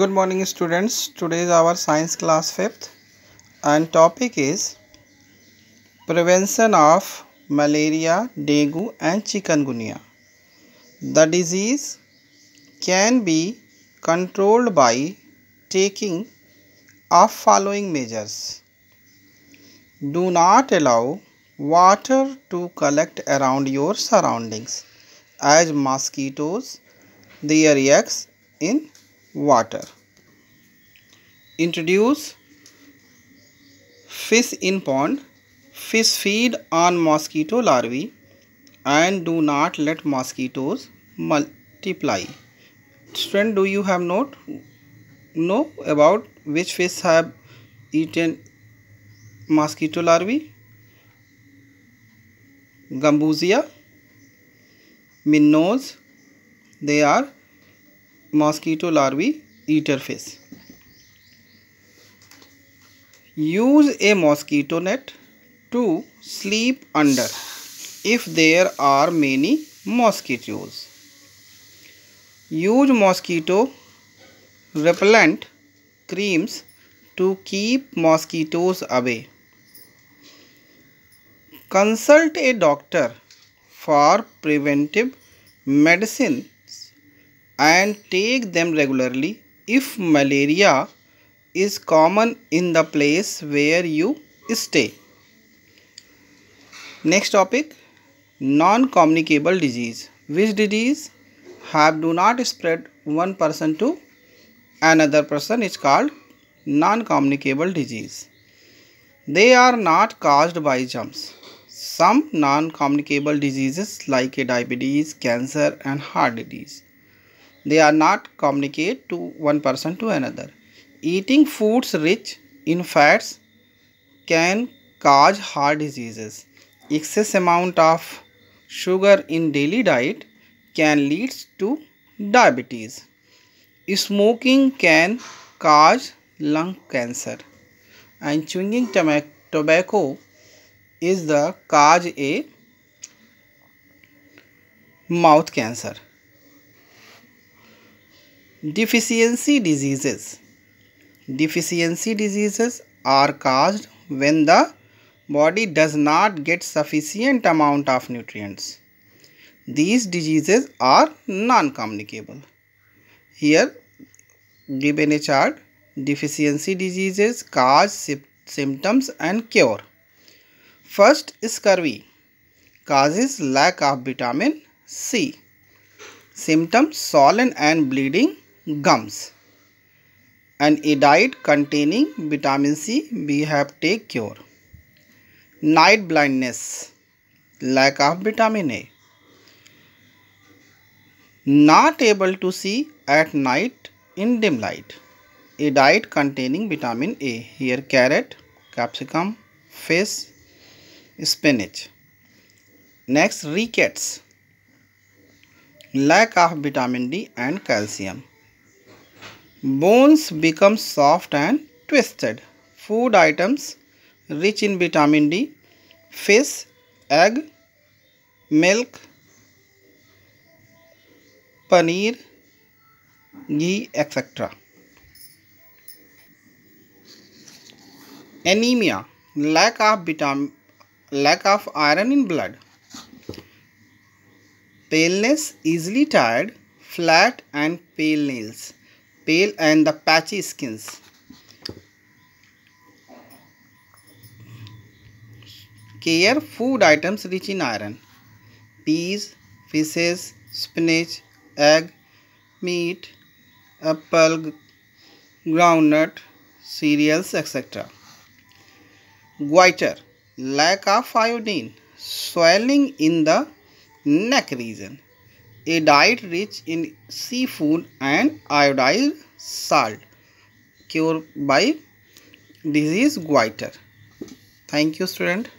good morning students today is our science class fifth and topic is prevention of malaria dengue and chikungunya the disease can be controlled by taking of following measures do not allow water to collect around your surroundings as mosquitoes their eggs in water introduce fish in pond fish feed on mosquito larvae and do not let mosquitoes multiply student do you have note know about which fish have eaten mosquito larvae gambusia minnows they are mosquito larvae eater face. Use a mosquito net to sleep under if there are many mosquitoes. Use mosquito repellent creams to keep mosquitoes away. Consult a doctor for preventive medicine and take them regularly if malaria is common in the place where you stay. Next topic non-communicable disease which disease have do not spread one person to another person is called non-communicable disease they are not caused by germs some non-communicable diseases like diabetes cancer and heart disease they are not communicate to one person to another. Eating foods rich in fats can cause heart diseases. Excess amount of sugar in daily diet can lead to diabetes. Smoking can cause lung cancer and chewing tobacco is the cause a mouth cancer Deficiency diseases. Deficiency diseases are caused when the body does not get sufficient amount of nutrients. These diseases are non-communicable. Here given a chart deficiency diseases cause symptoms and cure. First scurvy causes lack of vitamin C. Symptoms swollen and bleeding gums and a diet containing vitamin c we have take cure night blindness lack of vitamin a not able to see at night in dim light a diet containing vitamin a here carrot capsicum fish spinach next rickets lack of vitamin d and calcium Bones become soft and twisted. Food items rich in vitamin D, fish, egg, milk, paneer, ghee, etc. Anemia, lack of vitamin, lack of iron in blood. Paleness, easily tired, flat and pale nails pale and the patchy skins. Care food items rich in iron. Peas, fishes, spinach, egg, meat, apple, groundnut, cereals, etc. Goiter, lack of iodine, swelling in the neck region a diet rich in seafood and iodized salt cure by disease goiter thank you student